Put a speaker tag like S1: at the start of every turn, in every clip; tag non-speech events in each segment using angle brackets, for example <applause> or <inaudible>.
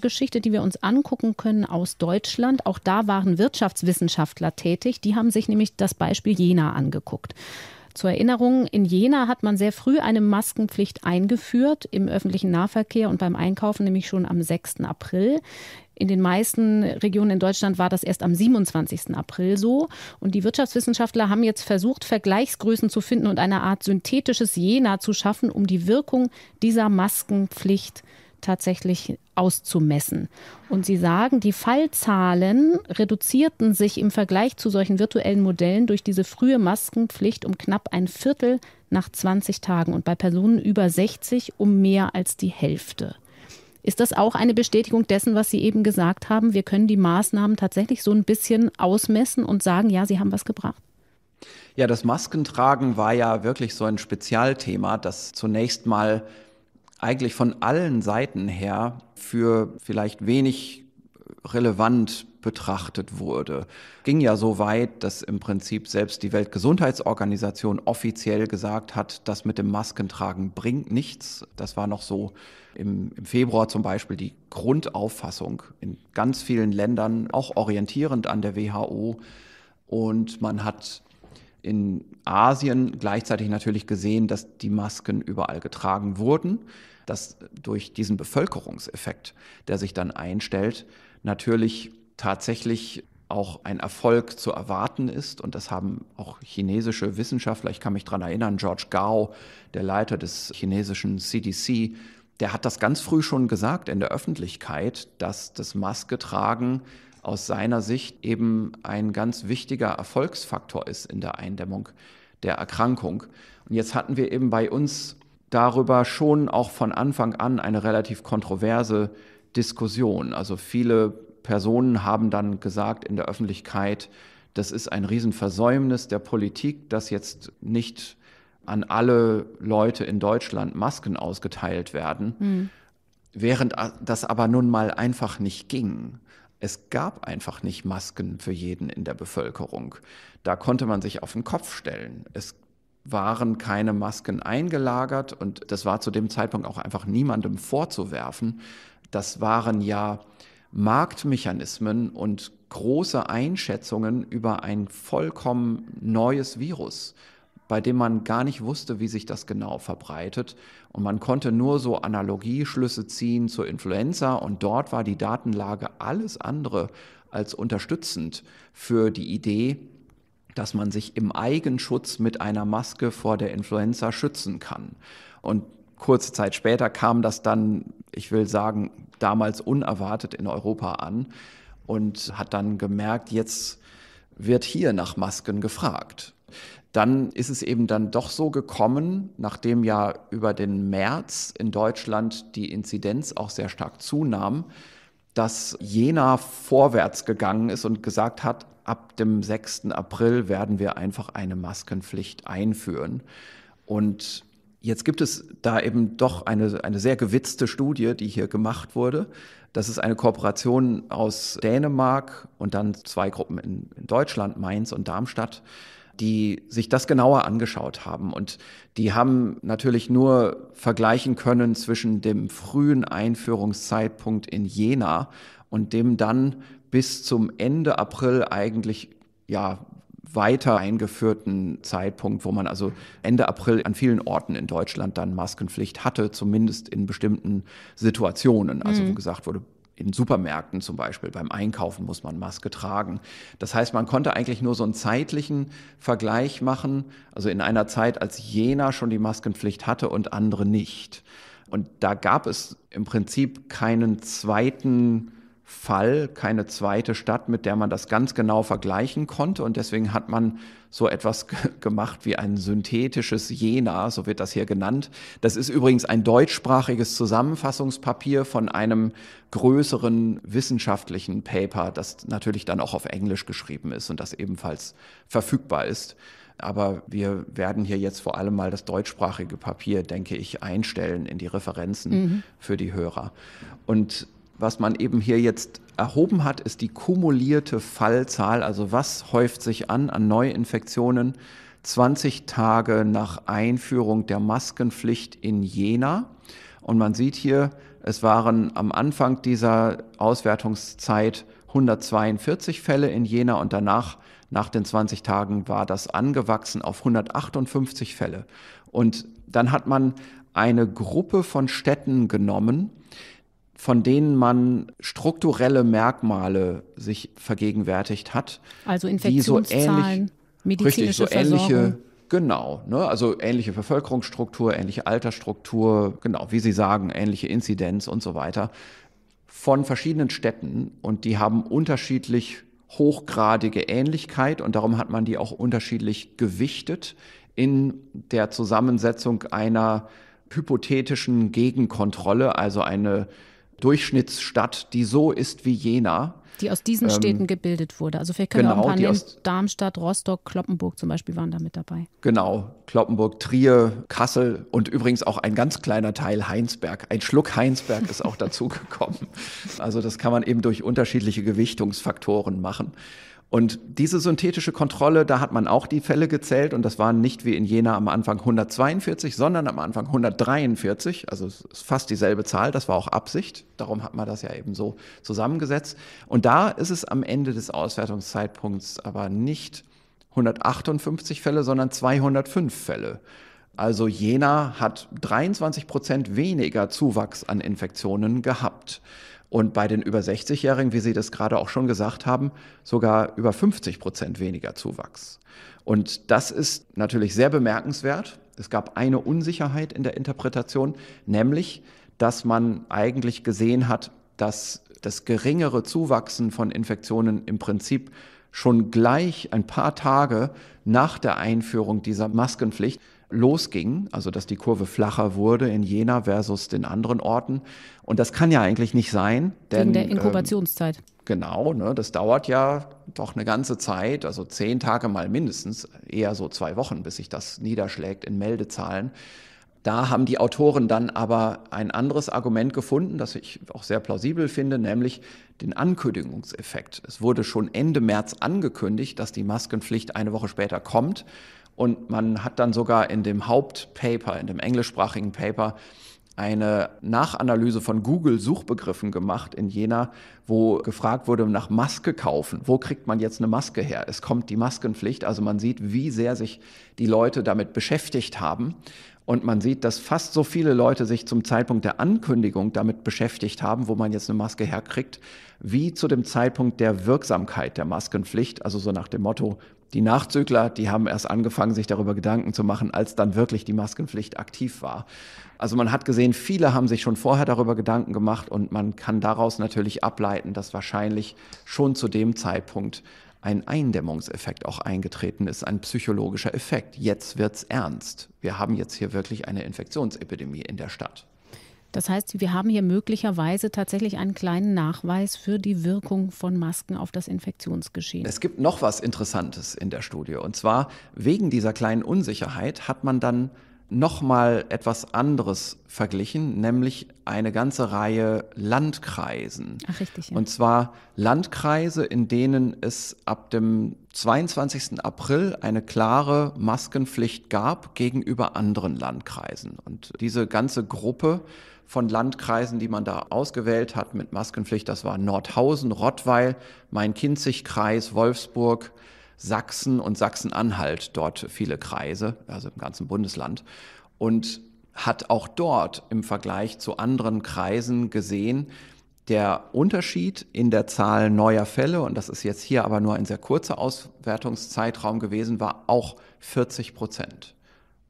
S1: Geschichte, die wir uns angucken können aus Deutschland. Auch da waren Wirtschaftswissenschaftler tätig. Die haben sich nämlich das Beispiel Jena angeguckt. Zur Erinnerung, in Jena hat man sehr früh eine Maskenpflicht eingeführt, im öffentlichen Nahverkehr und beim Einkaufen, nämlich schon am 6. April. In den meisten Regionen in Deutschland war das erst am 27. April so. Und die Wirtschaftswissenschaftler haben jetzt versucht, Vergleichsgrößen zu finden und eine Art synthetisches Jena zu schaffen, um die Wirkung dieser Maskenpflicht tatsächlich auszumessen. Und sie sagen, die Fallzahlen reduzierten sich im Vergleich zu solchen virtuellen Modellen durch diese frühe Maskenpflicht um knapp ein Viertel nach 20 Tagen und bei Personen über 60 um mehr als die Hälfte. Ist das auch eine Bestätigung dessen, was Sie eben gesagt haben? Wir können die Maßnahmen tatsächlich so ein bisschen ausmessen und sagen, ja, sie haben was gebracht.
S2: Ja, das Maskentragen war ja wirklich so ein Spezialthema, das zunächst mal eigentlich von allen Seiten her für vielleicht wenig relevant betrachtet wurde. Ging ja so weit, dass im Prinzip selbst die Weltgesundheitsorganisation offiziell gesagt hat, das mit dem Maskentragen bringt nichts. Das war noch so im, im Februar zum Beispiel die Grundauffassung in ganz vielen Ländern, auch orientierend an der WHO. Und man hat in Asien gleichzeitig natürlich gesehen, dass die Masken überall getragen wurden, dass durch diesen Bevölkerungseffekt, der sich dann einstellt, natürlich tatsächlich auch ein Erfolg zu erwarten ist. Und das haben auch chinesische Wissenschaftler, ich kann mich daran erinnern, George Gao, der Leiter des chinesischen CDC, der hat das ganz früh schon gesagt in der Öffentlichkeit, dass das Masketragen tragen aus seiner Sicht eben ein ganz wichtiger Erfolgsfaktor ist in der Eindämmung der Erkrankung. Und jetzt hatten wir eben bei uns darüber schon auch von Anfang an eine relativ kontroverse Diskussion. Also viele Personen haben dann gesagt in der Öffentlichkeit, das ist ein Riesenversäumnis der Politik, dass jetzt nicht an alle Leute in Deutschland Masken ausgeteilt werden, mhm. während das aber nun mal einfach nicht ging es gab einfach nicht Masken für jeden in der Bevölkerung. Da konnte man sich auf den Kopf stellen. Es waren keine Masken eingelagert und das war zu dem Zeitpunkt auch einfach niemandem vorzuwerfen. Das waren ja Marktmechanismen und große Einschätzungen über ein vollkommen neues Virus bei dem man gar nicht wusste, wie sich das genau verbreitet. Und man konnte nur so Analogieschlüsse ziehen zur Influenza. Und dort war die Datenlage alles andere als unterstützend für die Idee, dass man sich im Eigenschutz mit einer Maske vor der Influenza schützen kann. Und kurze Zeit später kam das dann, ich will sagen, damals unerwartet in Europa an und hat dann gemerkt, jetzt wird hier nach Masken gefragt dann ist es eben dann doch so gekommen, nachdem ja über den März in Deutschland die Inzidenz auch sehr stark zunahm, dass Jena vorwärts gegangen ist und gesagt hat, ab dem 6. April werden wir einfach eine Maskenpflicht einführen. Und jetzt gibt es da eben doch eine, eine sehr gewitzte Studie, die hier gemacht wurde. Das ist eine Kooperation aus Dänemark und dann zwei Gruppen in, in Deutschland, Mainz und Darmstadt die sich das genauer angeschaut haben. Und die haben natürlich nur vergleichen können zwischen dem frühen Einführungszeitpunkt in Jena und dem dann bis zum Ende April eigentlich ja weiter eingeführten Zeitpunkt, wo man also Ende April an vielen Orten in Deutschland dann Maskenpflicht hatte, zumindest in bestimmten Situationen. Also wo mhm. gesagt wurde, in Supermärkten zum Beispiel, beim Einkaufen muss man Maske tragen. Das heißt, man konnte eigentlich nur so einen zeitlichen Vergleich machen, also in einer Zeit, als jener schon die Maskenpflicht hatte und andere nicht. Und da gab es im Prinzip keinen zweiten Fall keine zweite Stadt, mit der man das ganz genau vergleichen konnte. Und deswegen hat man so etwas gemacht wie ein synthetisches Jena, so wird das hier genannt. Das ist übrigens ein deutschsprachiges Zusammenfassungspapier von einem größeren wissenschaftlichen Paper, das natürlich dann auch auf Englisch geschrieben ist und das ebenfalls verfügbar ist. Aber wir werden hier jetzt vor allem mal das deutschsprachige Papier, denke ich, einstellen in die Referenzen mhm. für die Hörer. Und was man eben hier jetzt erhoben hat, ist die kumulierte Fallzahl, also was häuft sich an an Neuinfektionen 20 Tage nach Einführung der Maskenpflicht in Jena. Und man sieht hier, es waren am Anfang dieser Auswertungszeit 142 Fälle in Jena und danach, nach den 20 Tagen, war das angewachsen auf 158 Fälle. Und dann hat man eine Gruppe von Städten genommen, von denen man strukturelle Merkmale sich vergegenwärtigt hat. Also Infektionszahlen,
S1: die so ähnlich, richtig, so Versorgung. ähnliche,
S2: Genau, ne? also ähnliche Bevölkerungsstruktur, ähnliche Altersstruktur, genau, wie Sie sagen, ähnliche Inzidenz und so weiter von verschiedenen Städten und die haben unterschiedlich hochgradige Ähnlichkeit und darum hat man die auch unterschiedlich gewichtet in der Zusammensetzung einer hypothetischen Gegenkontrolle, also eine Durchschnittsstadt, die so ist wie Jena.
S1: Die aus diesen ähm, Städten gebildet wurde. Also vielleicht können genau, wir auch genau, ein paar nehmen. Aus, Darmstadt, Rostock, Kloppenburg zum Beispiel waren da mit dabei.
S2: Genau, Kloppenburg, Trier, Kassel und übrigens auch ein ganz kleiner Teil Heinsberg. Ein Schluck Heinsberg ist auch <laughs> dazugekommen. Also das kann man eben durch unterschiedliche Gewichtungsfaktoren machen. Und diese synthetische Kontrolle, da hat man auch die Fälle gezählt und das waren nicht wie in Jena am Anfang 142, sondern am Anfang 143, also es ist fast dieselbe Zahl, das war auch Absicht, darum hat man das ja eben so zusammengesetzt. Und da ist es am Ende des Auswertungszeitpunkts aber nicht 158 Fälle, sondern 205 Fälle. Also Jena hat 23 Prozent weniger Zuwachs an Infektionen gehabt. Und bei den über 60-Jährigen, wie Sie das gerade auch schon gesagt haben, sogar über 50 Prozent weniger Zuwachs. Und das ist natürlich sehr bemerkenswert. Es gab eine Unsicherheit in der Interpretation, nämlich, dass man eigentlich gesehen hat, dass das geringere Zuwachsen von Infektionen im Prinzip schon gleich ein paar Tage nach der Einführung dieser Maskenpflicht losging, also dass die Kurve flacher wurde in Jena versus den anderen Orten. Und das kann ja eigentlich nicht sein. Denn, Wegen der ähm, Inkubationszeit. Ähm, genau, ne, das dauert ja doch eine ganze Zeit, also zehn Tage mal mindestens, eher so zwei Wochen, bis sich das niederschlägt in Meldezahlen. Da haben die Autoren dann aber ein anderes Argument gefunden, das ich auch sehr plausibel finde, nämlich den Ankündigungseffekt. Es wurde schon Ende März angekündigt, dass die Maskenpflicht eine Woche später kommt. Und man hat dann sogar in dem Hauptpaper, in dem englischsprachigen Paper, eine Nachanalyse von Google-Suchbegriffen gemacht in Jena, wo gefragt wurde nach Maske kaufen. Wo kriegt man jetzt eine Maske her? Es kommt die Maskenpflicht. Also man sieht, wie sehr sich die Leute damit beschäftigt haben. Und man sieht, dass fast so viele Leute sich zum Zeitpunkt der Ankündigung damit beschäftigt haben, wo man jetzt eine Maske herkriegt, wie zu dem Zeitpunkt der Wirksamkeit der Maskenpflicht. Also so nach dem Motto, die Nachzügler, die haben erst angefangen, sich darüber Gedanken zu machen, als dann wirklich die Maskenpflicht aktiv war. Also man hat gesehen, viele haben sich schon vorher darüber Gedanken gemacht und man kann daraus natürlich ableiten, dass wahrscheinlich schon zu dem Zeitpunkt ein Eindämmungseffekt auch eingetreten ist, ein psychologischer Effekt. Jetzt wird's ernst. Wir haben jetzt hier wirklich eine Infektionsepidemie in der Stadt.
S1: Das heißt, wir haben hier möglicherweise tatsächlich einen kleinen Nachweis für die Wirkung von Masken auf das Infektionsgeschehen.
S2: Es gibt noch was Interessantes in der Studie. Und zwar wegen dieser kleinen Unsicherheit hat man dann nochmal etwas anderes verglichen, nämlich eine ganze Reihe Landkreisen. Ach, richtig. Ja. Und zwar Landkreise, in denen es ab dem 22. April eine klare Maskenpflicht gab gegenüber anderen Landkreisen. Und diese ganze Gruppe von Landkreisen, die man da ausgewählt hat mit Maskenpflicht. Das war Nordhausen, Rottweil, Main-Kinzig-Kreis, Wolfsburg, Sachsen und Sachsen-Anhalt. Dort viele Kreise, also im ganzen Bundesland. Und hat auch dort im Vergleich zu anderen Kreisen gesehen, der Unterschied in der Zahl neuer Fälle, und das ist jetzt hier aber nur ein sehr kurzer Auswertungszeitraum gewesen, war auch 40 Prozent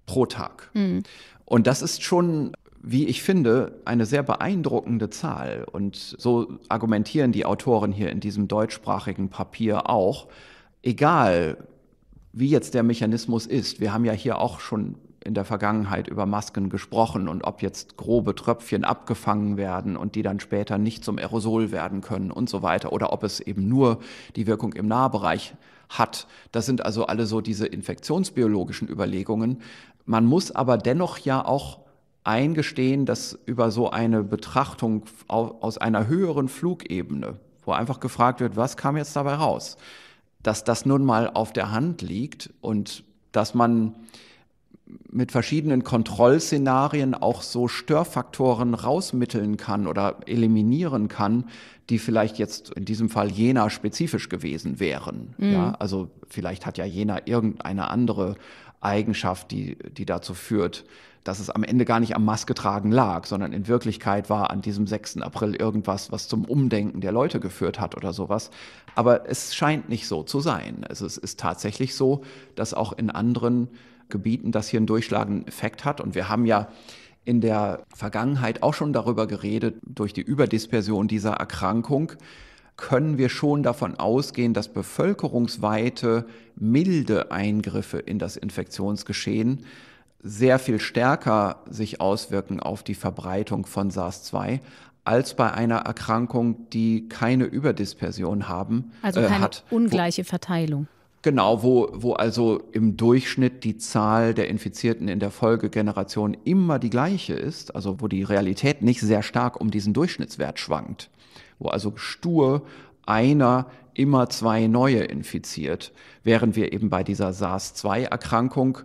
S2: pro Tag. Mhm. Und das ist schon wie ich finde, eine sehr beeindruckende Zahl. Und so argumentieren die Autoren hier in diesem deutschsprachigen Papier auch. Egal, wie jetzt der Mechanismus ist, wir haben ja hier auch schon in der Vergangenheit über Masken gesprochen und ob jetzt grobe Tröpfchen abgefangen werden und die dann später nicht zum Aerosol werden können und so weiter oder ob es eben nur die Wirkung im Nahbereich hat. Das sind also alle so diese infektionsbiologischen Überlegungen. Man muss aber dennoch ja auch eingestehen, dass über so eine Betrachtung aus einer höheren Flugebene, wo einfach gefragt wird, was kam jetzt dabei raus, dass das nun mal auf der Hand liegt und dass man mit verschiedenen Kontrollszenarien auch so Störfaktoren rausmitteln kann oder eliminieren kann, die vielleicht jetzt in diesem Fall Jena spezifisch gewesen wären. Mhm. Ja, also vielleicht hat ja Jena irgendeine andere Eigenschaft, die, die dazu führt, dass es am Ende gar nicht am Maske tragen lag, sondern in Wirklichkeit war an diesem 6. April irgendwas, was zum Umdenken der Leute geführt hat oder sowas. Aber es scheint nicht so zu sein. Also es ist tatsächlich so, dass auch in anderen Gebieten das hier einen durchschlagenden Effekt hat. Und wir haben ja in der Vergangenheit auch schon darüber geredet, durch die Überdispersion dieser Erkrankung, können wir schon davon ausgehen, dass bevölkerungsweite milde Eingriffe in das Infektionsgeschehen sehr viel stärker sich auswirken auf die Verbreitung von SARS-2 als bei einer Erkrankung, die keine Überdispersion haben. Also äh, keine äh, hat,
S1: ungleiche Verteilung.
S2: Genau, wo, wo also im Durchschnitt die Zahl der Infizierten in der Folgegeneration immer die gleiche ist, also wo die Realität nicht sehr stark um diesen Durchschnittswert schwankt, wo also stur einer immer zwei neue infiziert, während wir eben bei dieser SARS-2-Erkrankung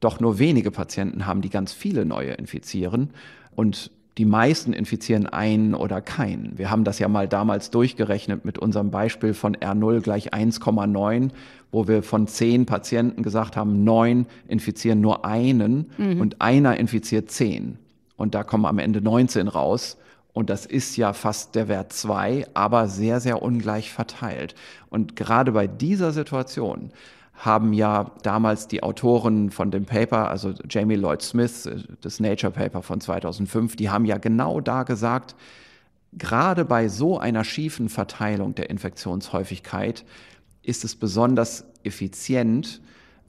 S2: doch nur wenige Patienten haben, die ganz viele neue infizieren und die meisten infizieren einen oder keinen. Wir haben das ja mal damals durchgerechnet mit unserem Beispiel von R0 gleich 1,9 wo wir von zehn Patienten gesagt haben, neun infizieren nur einen mhm. und einer infiziert zehn. Und da kommen am Ende 19 raus. Und das ist ja fast der Wert 2, aber sehr, sehr ungleich verteilt. Und gerade bei dieser Situation haben ja damals die Autoren von dem Paper, also Jamie Lloyd Smith, äh, das Nature Paper von 2005, die haben ja genau da gesagt, gerade bei so einer schiefen Verteilung der Infektionshäufigkeit ist es besonders effizient,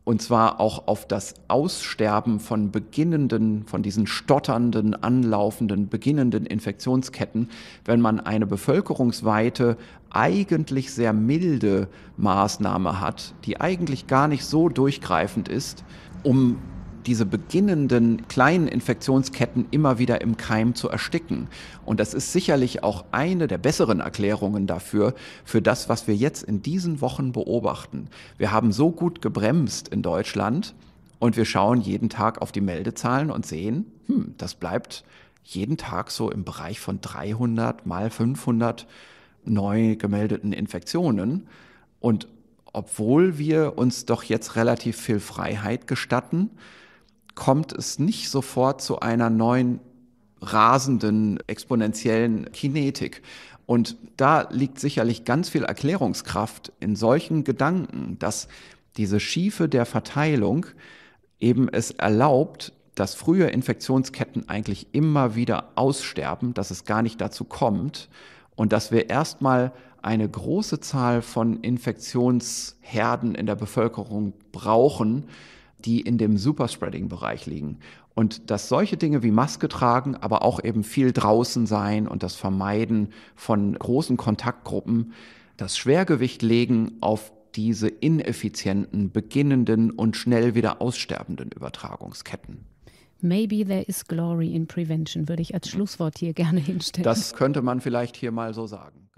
S2: und zwar auch auf das Aussterben von beginnenden, von diesen stotternden, anlaufenden, beginnenden Infektionsketten, wenn man eine bevölkerungsweite, eigentlich sehr milde Maßnahme hat, die eigentlich gar nicht so durchgreifend ist, um diese beginnenden kleinen Infektionsketten immer wieder im Keim zu ersticken. Und das ist sicherlich auch eine der besseren Erklärungen dafür, für das, was wir jetzt in diesen Wochen beobachten. Wir haben so gut gebremst in Deutschland und wir schauen jeden Tag auf die Meldezahlen und sehen, hm, das bleibt jeden Tag so im Bereich von 300 mal 500 neu gemeldeten Infektionen. Und obwohl wir uns doch jetzt relativ viel Freiheit gestatten, kommt es nicht sofort zu einer neuen rasenden exponentiellen Kinetik. Und da liegt sicherlich ganz viel Erklärungskraft in solchen Gedanken, dass diese Schiefe der Verteilung eben es erlaubt, dass frühe Infektionsketten eigentlich immer wieder aussterben, dass es gar nicht dazu kommt und dass wir erstmal eine große Zahl von Infektionsherden in der Bevölkerung brauchen, die in dem Superspreading-Bereich liegen. Und dass solche Dinge wie Maske tragen, aber auch eben viel draußen sein und das Vermeiden von großen Kontaktgruppen, das Schwergewicht legen auf diese ineffizienten, beginnenden und schnell wieder aussterbenden Übertragungsketten.
S1: Maybe there is glory in prevention, würde ich als Schlusswort hier gerne hinstellen. Das
S2: könnte man vielleicht hier mal so sagen.